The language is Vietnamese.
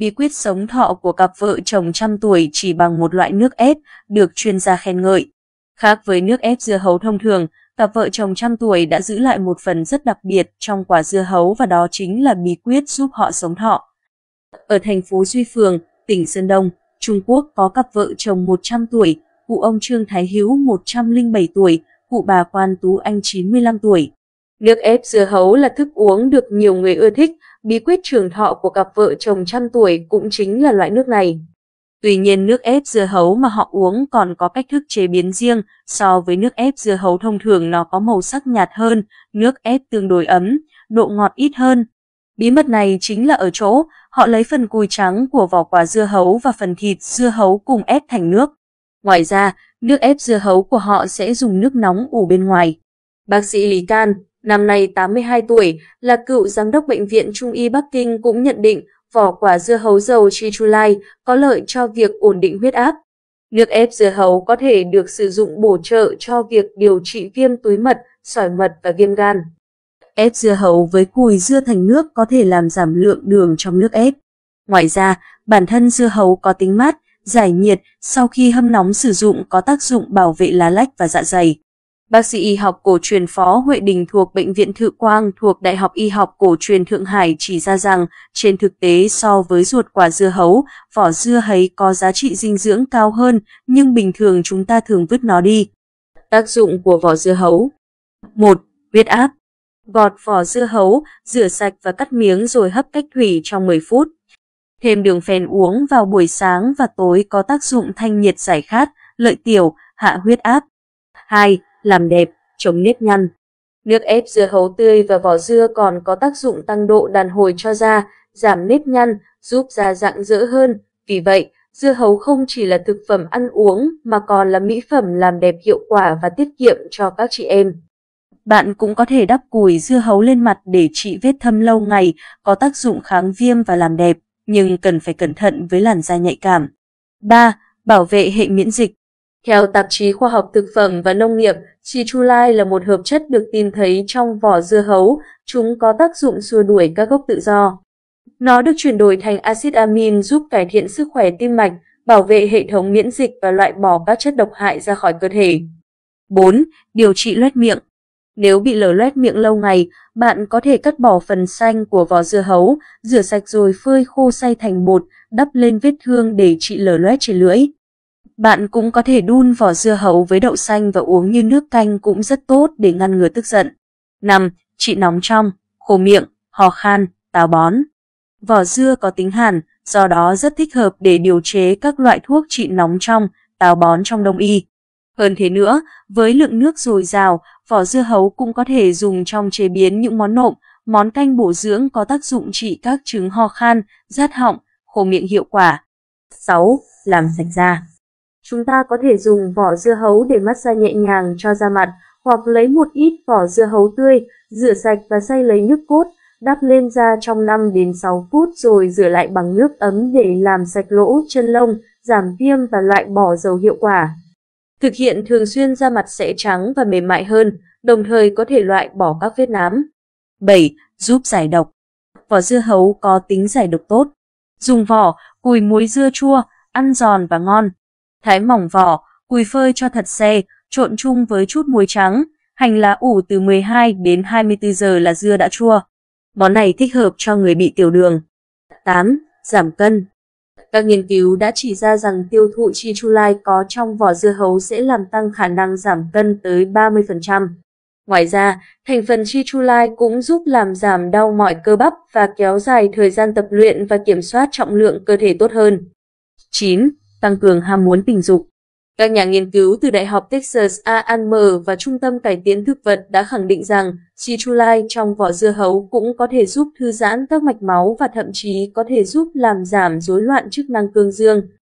Bí quyết sống thọ của cặp vợ chồng trăm tuổi chỉ bằng một loại nước ép, được chuyên gia khen ngợi. Khác với nước ép dưa hấu thông thường, cặp vợ chồng trăm tuổi đã giữ lại một phần rất đặc biệt trong quả dưa hấu và đó chính là bí quyết giúp họ sống thọ. Ở thành phố Duy Phường, tỉnh Sơn Đông, Trung Quốc có cặp vợ chồng 100 tuổi, cụ ông Trương Thái Hiếu 107 tuổi, cụ bà Quan Tú Anh 95 tuổi. Nước ép dưa hấu là thức uống được nhiều người ưa thích, bí quyết trường thọ của cặp vợ chồng trăm tuổi cũng chính là loại nước này. Tuy nhiên nước ép dưa hấu mà họ uống còn có cách thức chế biến riêng, so với nước ép dưa hấu thông thường nó có màu sắc nhạt hơn, nước ép tương đối ấm, độ ngọt ít hơn. Bí mật này chính là ở chỗ, họ lấy phần cùi trắng của vỏ quả dưa hấu và phần thịt dưa hấu cùng ép thành nước. Ngoài ra, nước ép dưa hấu của họ sẽ dùng nước nóng ủ bên ngoài. Bác sĩ Lý Can, Năm nay 82 tuổi, là cựu giám đốc Bệnh viện Trung y Bắc Kinh cũng nhận định vỏ quả dưa hấu dầu chi chu lai có lợi cho việc ổn định huyết áp. Nước ép dưa hấu có thể được sử dụng bổ trợ cho việc điều trị viêm túi mật, sỏi mật và viêm gan. Ép dưa hấu với cùi dưa thành nước có thể làm giảm lượng đường trong nước ép. Ngoài ra, bản thân dưa hấu có tính mát, giải nhiệt, sau khi hâm nóng sử dụng có tác dụng bảo vệ lá lách và dạ dày bác sĩ y học cổ truyền Phó Huệ Đình thuộc Bệnh viện Thự Quang thuộc Đại học Y học cổ truyền Thượng Hải chỉ ra rằng, trên thực tế so với ruột quả dưa hấu, vỏ dưa hấy có giá trị dinh dưỡng cao hơn, nhưng bình thường chúng ta thường vứt nó đi. Tác dụng của vỏ dưa hấu 1. Huyết áp Gọt vỏ dưa hấu, rửa sạch và cắt miếng rồi hấp cách thủy trong 10 phút. Thêm đường phèn uống vào buổi sáng và tối có tác dụng thanh nhiệt giải khát, lợi tiểu, hạ huyết áp. 2 làm đẹp, chống nếp nhăn. Nước ép dưa hấu tươi và vỏ dưa còn có tác dụng tăng độ đàn hồi cho da, giảm nếp nhăn, giúp da rạng rỡ hơn. Vì vậy, dưa hấu không chỉ là thực phẩm ăn uống mà còn là mỹ phẩm làm đẹp hiệu quả và tiết kiệm cho các chị em. Bạn cũng có thể đắp củi dưa hấu lên mặt để trị vết thâm lâu ngày, có tác dụng kháng viêm và làm đẹp, nhưng cần phải cẩn thận với làn da nhạy cảm. 3. Bảo vệ hệ miễn dịch theo tạp chí Khoa học Thực phẩm và Nông nghiệp, Citrulline là một hợp chất được tìm thấy trong vỏ dưa hấu, chúng có tác dụng xua đuổi các gốc tự do. Nó được chuyển đổi thành axit amin giúp cải thiện sức khỏe tim mạch, bảo vệ hệ thống miễn dịch và loại bỏ các chất độc hại ra khỏi cơ thể. 4. Điều trị loét miệng Nếu bị lở loét miệng lâu ngày, bạn có thể cắt bỏ phần xanh của vỏ dưa hấu, rửa sạch rồi phơi khô xay thành bột, đắp lên vết thương để trị lở loét trên lưỡi. Bạn cũng có thể đun vỏ dưa hấu với đậu xanh và uống như nước canh cũng rất tốt để ngăn ngừa tức giận. 5. Trị nóng trong, khô miệng, ho khan, táo bón. Vỏ dưa có tính hàn, do đó rất thích hợp để điều chế các loại thuốc trị nóng trong, táo bón trong đông y. Hơn thế nữa, với lượng nước dồi dào, vỏ dưa hấu cũng có thể dùng trong chế biến những món nộm, món canh bổ dưỡng có tác dụng trị các chứng ho khan, rát họng, khô miệng hiệu quả. 6. Làm sạch da Chúng ta có thể dùng vỏ dưa hấu để massage nhẹ nhàng cho da mặt, hoặc lấy một ít vỏ dưa hấu tươi, rửa sạch và xay lấy nước cốt, đắp lên da trong 5 đến 6 phút rồi rửa lại bằng nước ấm để làm sạch lỗ chân lông, giảm viêm và loại bỏ dầu hiệu quả. Thực hiện thường xuyên da mặt sẽ trắng và mềm mại hơn, đồng thời có thể loại bỏ các vết nám. 7. Giúp giải độc. Vỏ dưa hấu có tính giải độc tốt. Dùng vỏ, cùi muối dưa chua, ăn giòn và ngon thái mỏng vỏ, cùi phơi cho thật xe, trộn chung với chút muối trắng, hành lá ủ từ 12 đến 24 giờ là dưa đã chua. Món này thích hợp cho người bị tiểu đường. 8. Giảm cân Các nghiên cứu đã chỉ ra rằng tiêu thụ chi chu có trong vỏ dưa hấu sẽ làm tăng khả năng giảm cân tới 30%. Ngoài ra, thành phần chi chu cũng giúp làm giảm đau mỏi cơ bắp và kéo dài thời gian tập luyện và kiểm soát trọng lượng cơ thể tốt hơn. 9 tăng cường ham muốn tình dục. Các nhà nghiên cứu từ Đại học Texas A&M và Trung tâm Cải tiến Thực vật đã khẳng định rằng citrulline trong vỏ dưa hấu cũng có thể giúp thư giãn các mạch máu và thậm chí có thể giúp làm giảm rối loạn chức năng cương dương.